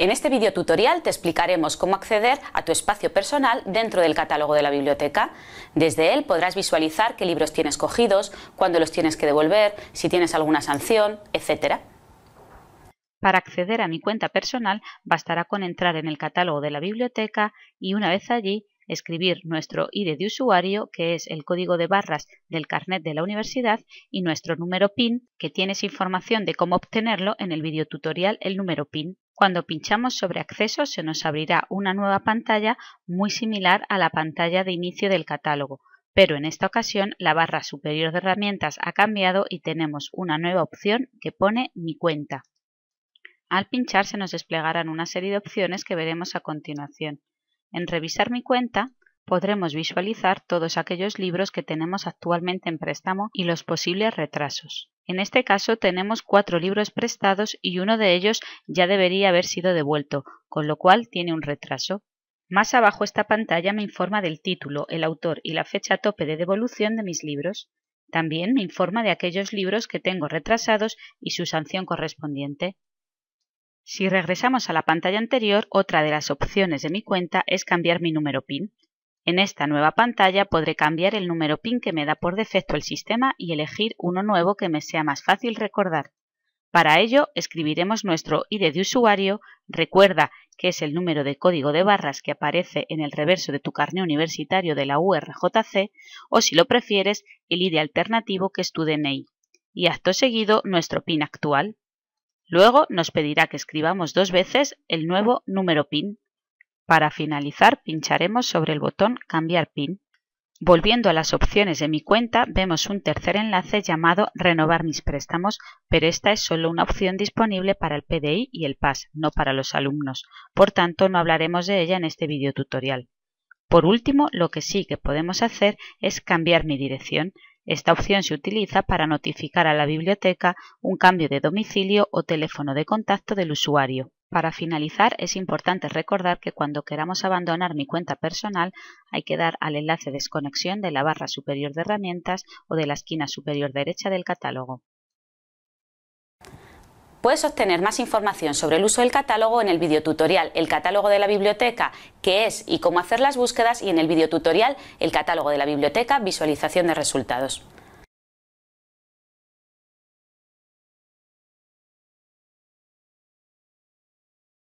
En este video tutorial te explicaremos cómo acceder a tu espacio personal dentro del catálogo de la biblioteca. Desde él podrás visualizar qué libros tienes cogidos, cuándo los tienes que devolver, si tienes alguna sanción, etc. Para acceder a mi cuenta personal bastará con entrar en el catálogo de la biblioteca y una vez allí escribir nuestro ID de usuario, que es el código de barras del carnet de la universidad, y nuestro número PIN, que tienes información de cómo obtenerlo en el tutorial el número PIN. Cuando pinchamos sobre acceso se nos abrirá una nueva pantalla muy similar a la pantalla de inicio del catálogo, pero en esta ocasión la barra superior de herramientas ha cambiado y tenemos una nueva opción que pone Mi cuenta. Al pinchar se nos desplegarán una serie de opciones que veremos a continuación. En Revisar mi cuenta podremos visualizar todos aquellos libros que tenemos actualmente en préstamo y los posibles retrasos. En este caso tenemos cuatro libros prestados y uno de ellos ya debería haber sido devuelto, con lo cual tiene un retraso. Más abajo esta pantalla me informa del título, el autor y la fecha tope de devolución de mis libros. También me informa de aquellos libros que tengo retrasados y su sanción correspondiente. Si regresamos a la pantalla anterior, otra de las opciones de mi cuenta es cambiar mi número PIN. En esta nueva pantalla podré cambiar el número PIN que me da por defecto el sistema y elegir uno nuevo que me sea más fácil recordar. Para ello escribiremos nuestro ID de usuario, recuerda que es el número de código de barras que aparece en el reverso de tu carnet universitario de la URJC o si lo prefieres el ID alternativo que es tu DNI y acto seguido nuestro PIN actual. Luego nos pedirá que escribamos dos veces el nuevo número PIN. Para finalizar pincharemos sobre el botón Cambiar PIN. Volviendo a las opciones de mi cuenta vemos un tercer enlace llamado Renovar mis préstamos, pero esta es solo una opción disponible para el PDI y el PAS, no para los alumnos, por tanto no hablaremos de ella en este video tutorial. Por último, lo que sí que podemos hacer es cambiar mi dirección. Esta opción se utiliza para notificar a la biblioteca un cambio de domicilio o teléfono de contacto del usuario. Para finalizar, es importante recordar que cuando queramos abandonar mi cuenta personal hay que dar al enlace Desconexión de la barra superior de herramientas o de la esquina superior derecha del catálogo. Puedes obtener más información sobre el uso del catálogo en el videotutorial El catálogo de la biblioteca, qué es y cómo hacer las búsquedas y en el videotutorial El catálogo de la biblioteca, visualización de resultados.